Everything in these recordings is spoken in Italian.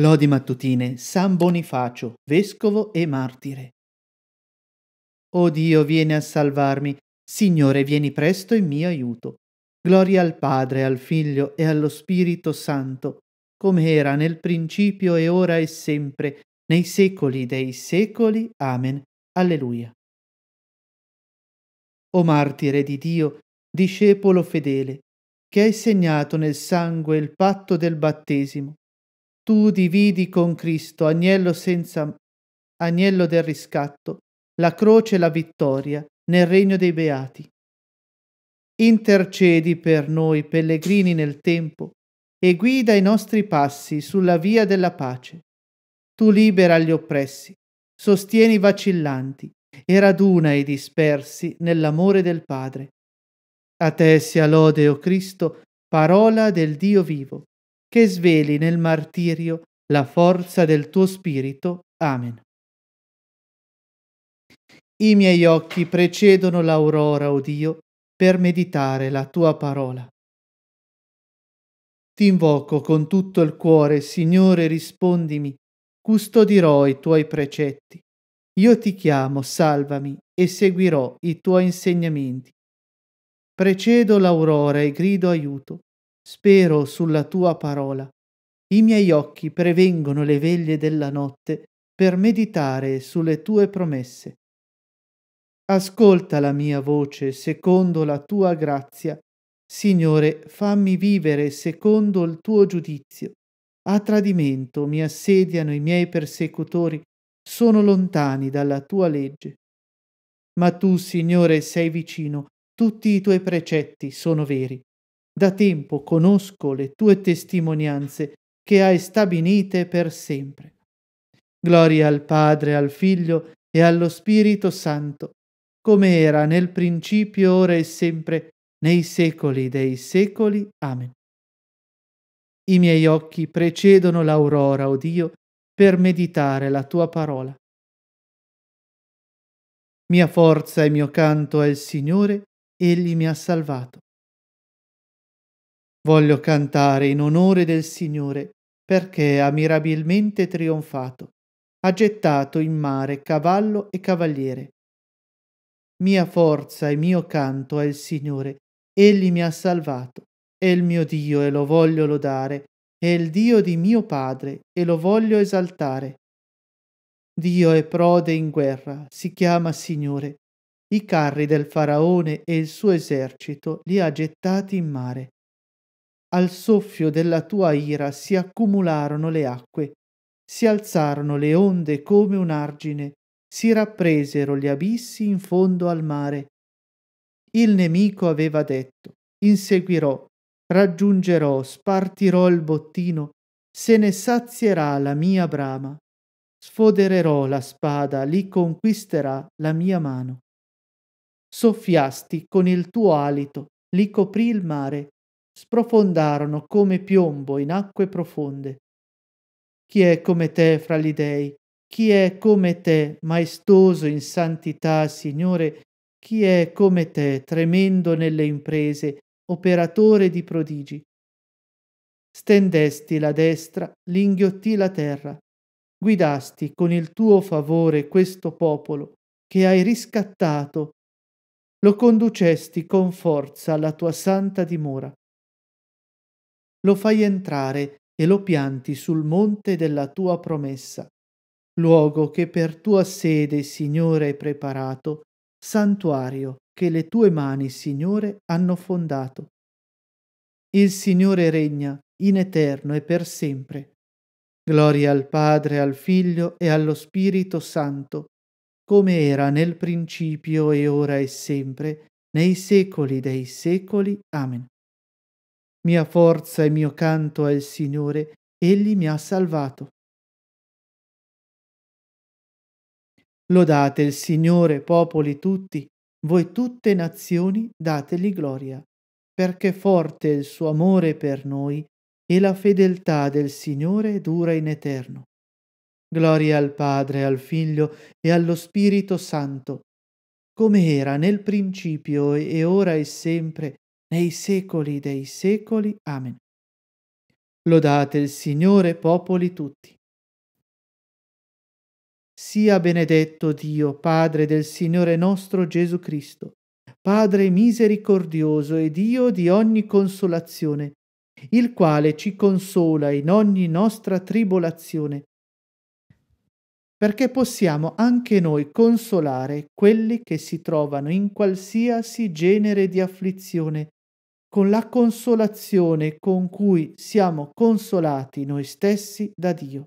Lodi mattutine, San Bonifacio, vescovo e martire. O Dio, vieni a salvarmi. Signore, vieni presto in mio aiuto. Gloria al Padre, al Figlio e allo Spirito Santo, come era nel principio e ora e sempre, nei secoli dei secoli. Amen. Alleluia. O martire di Dio, discepolo fedele, che hai segnato nel sangue il patto del battesimo, tu dividi con Cristo, agnello, senza, agnello del riscatto, la croce e la vittoria nel regno dei beati. Intercedi per noi pellegrini nel tempo e guida i nostri passi sulla via della pace. Tu libera gli oppressi, sostieni i vacillanti e raduna i dispersi nell'amore del Padre. A te sia lode, o Cristo, parola del Dio vivo che sveli nel martirio la forza del tuo spirito. Amen. I miei occhi precedono l'aurora, o oh Dio, per meditare la tua parola. Ti invoco con tutto il cuore, Signore, rispondimi, custodirò i tuoi precetti. Io ti chiamo, salvami, e seguirò i tuoi insegnamenti. Precedo l'aurora e grido aiuto, Spero sulla tua parola. I miei occhi prevengono le veglie della notte per meditare sulle tue promesse. Ascolta la mia voce secondo la tua grazia. Signore, fammi vivere secondo il tuo giudizio. A tradimento mi assediano i miei persecutori, sono lontani dalla tua legge. Ma tu, Signore, sei vicino, tutti i tuoi precetti sono veri. Da tempo conosco le tue testimonianze che hai stabilite per sempre. Gloria al Padre, al Figlio e allo Spirito Santo, come era nel principio, ora e sempre, nei secoli dei secoli. Amen. I miei occhi precedono l'aurora, o oh Dio, per meditare la tua parola. Mia forza e mio canto è il Signore, egli mi ha salvato. Voglio cantare in onore del Signore, perché ha mirabilmente trionfato, ha gettato in mare cavallo e cavaliere. Mia forza e mio canto è il Signore, egli mi ha salvato, è il mio Dio e lo voglio lodare, è il Dio di mio Padre e lo voglio esaltare. Dio è prode in guerra, si chiama Signore. I carri del faraone e il suo esercito li ha gettati in mare. Al soffio della tua ira si accumularono le acque, si alzarono le onde come un argine, si rappresero gli abissi in fondo al mare. Il nemico aveva detto, inseguirò, raggiungerò, spartirò il bottino, se ne sazierà la mia brama. Sfodererò la spada, li conquisterà la mia mano. Soffiasti con il tuo alito, li coprì il mare, sprofondarono come piombo in acque profonde. Chi è come te fra gli dei? Chi è come te, maestoso in santità, Signore? Chi è come te, tremendo nelle imprese, operatore di prodigi? Stendesti la destra, l'inghiottì la terra. Guidasti con il tuo favore questo popolo che hai riscattato. Lo conducesti con forza alla tua santa dimora lo fai entrare e lo pianti sul monte della tua promessa, luogo che per tua sede, Signore, hai preparato, santuario che le tue mani, Signore, hanno fondato. Il Signore regna in eterno e per sempre. Gloria al Padre, al Figlio e allo Spirito Santo, come era nel principio e ora e sempre, nei secoli dei secoli. Amen. Mia forza e mio canto è il Signore, egli mi ha salvato. Lodate il Signore, popoli tutti, voi tutte nazioni dategli gloria, perché forte è il suo amore per noi e la fedeltà del Signore dura in eterno. Gloria al Padre, al Figlio e allo Spirito Santo, come era nel principio e ora e sempre, nei secoli dei secoli. Amen. Lodate il Signore, popoli tutti. Sia benedetto Dio, Padre del Signore nostro Gesù Cristo, Padre misericordioso e Dio di ogni consolazione, il quale ci consola in ogni nostra tribolazione, perché possiamo anche noi consolare quelli che si trovano in qualsiasi genere di afflizione con la consolazione con cui siamo consolati noi stessi da Dio.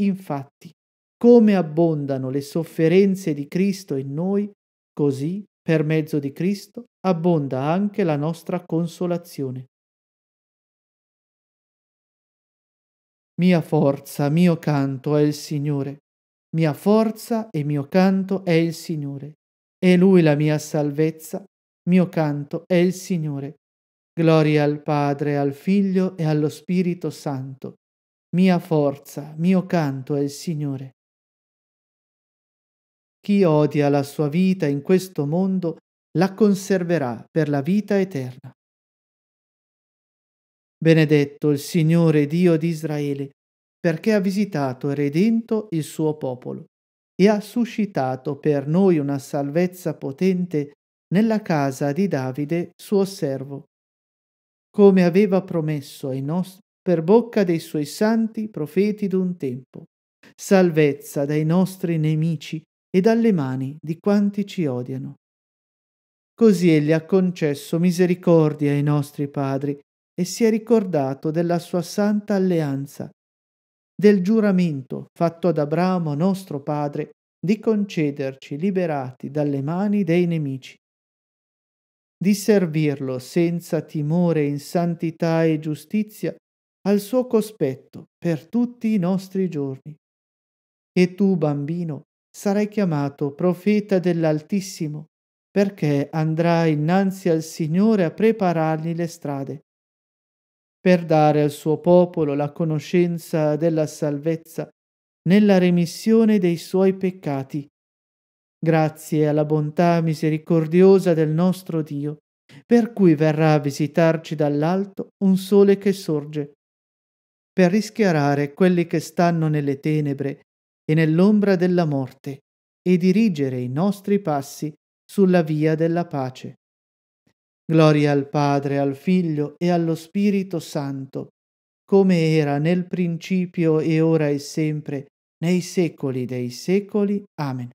Infatti, come abbondano le sofferenze di Cristo in noi, così, per mezzo di Cristo, abbonda anche la nostra consolazione. Mia forza, mio canto è il Signore. Mia forza e mio canto è il Signore. È Lui la mia salvezza. Mio canto è il Signore. Gloria al Padre, al Figlio e allo Spirito Santo. Mia forza, mio canto è il Signore. Chi odia la sua vita in questo mondo la conserverà per la vita eterna. Benedetto il Signore Dio di Israele, perché ha visitato e redento il suo popolo e ha suscitato per noi una salvezza potente nella casa di Davide, suo servo come aveva promesso ai nostri per bocca dei suoi santi profeti d'un tempo, salvezza dai nostri nemici e dalle mani di quanti ci odiano. Così egli ha concesso misericordia ai nostri padri e si è ricordato della sua santa alleanza, del giuramento fatto ad Abramo nostro padre di concederci liberati dalle mani dei nemici di servirlo senza timore in santità e giustizia al suo cospetto per tutti i nostri giorni. E tu, bambino, sarai chiamato profeta dell'Altissimo, perché andrai innanzi al Signore a preparargli le strade, per dare al suo popolo la conoscenza della salvezza nella remissione dei suoi peccati grazie alla bontà misericordiosa del nostro Dio, per cui verrà a visitarci dall'alto un sole che sorge, per rischiarare quelli che stanno nelle tenebre e nell'ombra della morte e dirigere i nostri passi sulla via della pace. Gloria al Padre, al Figlio e allo Spirito Santo, come era nel principio e ora e sempre, nei secoli dei secoli. Amen.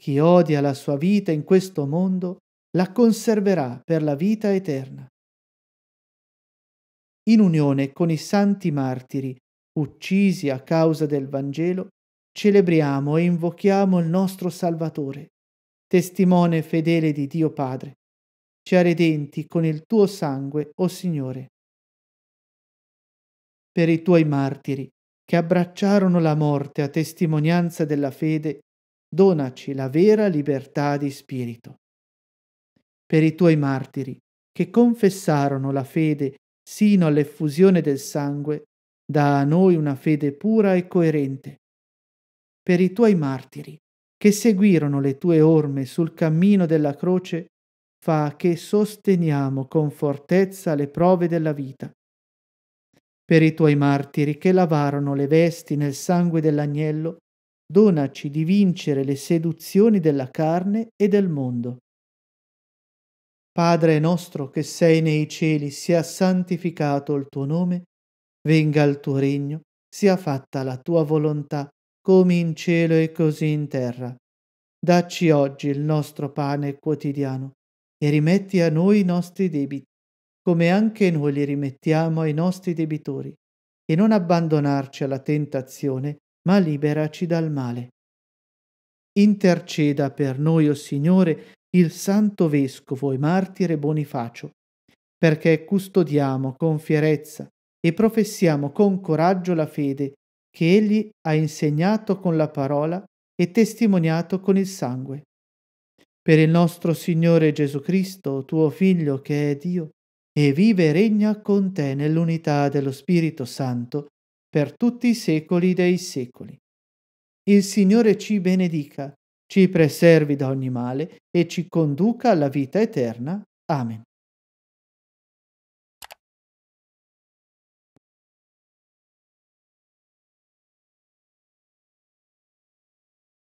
Chi odia la sua vita in questo mondo la conserverà per la vita eterna. In unione con i santi martiri, uccisi a causa del Vangelo, celebriamo e invochiamo il nostro Salvatore, testimone fedele di Dio Padre. Ci ha redenti con il tuo sangue, o oh Signore. Per i tuoi martiri, che abbracciarono la morte a testimonianza della fede, donaci la vera libertà di spirito. Per i tuoi martiri, che confessarono la fede sino all'effusione del sangue, da a noi una fede pura e coerente. Per i tuoi martiri, che seguirono le tue orme sul cammino della croce, fa che sosteniamo con fortezza le prove della vita. Per i tuoi martiri che lavarono le vesti nel sangue dell'agnello, donaci di vincere le seduzioni della carne e del mondo. Padre nostro che sei nei cieli, sia santificato il tuo nome, venga il tuo regno, sia fatta la tua volontà, come in cielo e così in terra. Dacci oggi il nostro pane quotidiano e rimetti a noi i nostri debiti, come anche noi li rimettiamo ai nostri debitori, e non abbandonarci alla tentazione, ma liberaci dal male. Interceda per noi, o oh Signore, il Santo Vescovo e Martire Bonifacio, perché custodiamo con fierezza e professiamo con coraggio la fede che Egli ha insegnato con la parola e testimoniato con il sangue. Per il nostro Signore Gesù Cristo, tuo Figlio che è Dio, e vive e regna con te nell'unità dello Spirito Santo, per tutti i secoli dei secoli. Il Signore ci benedica, ci preservi da ogni male e ci conduca alla vita eterna. Amen.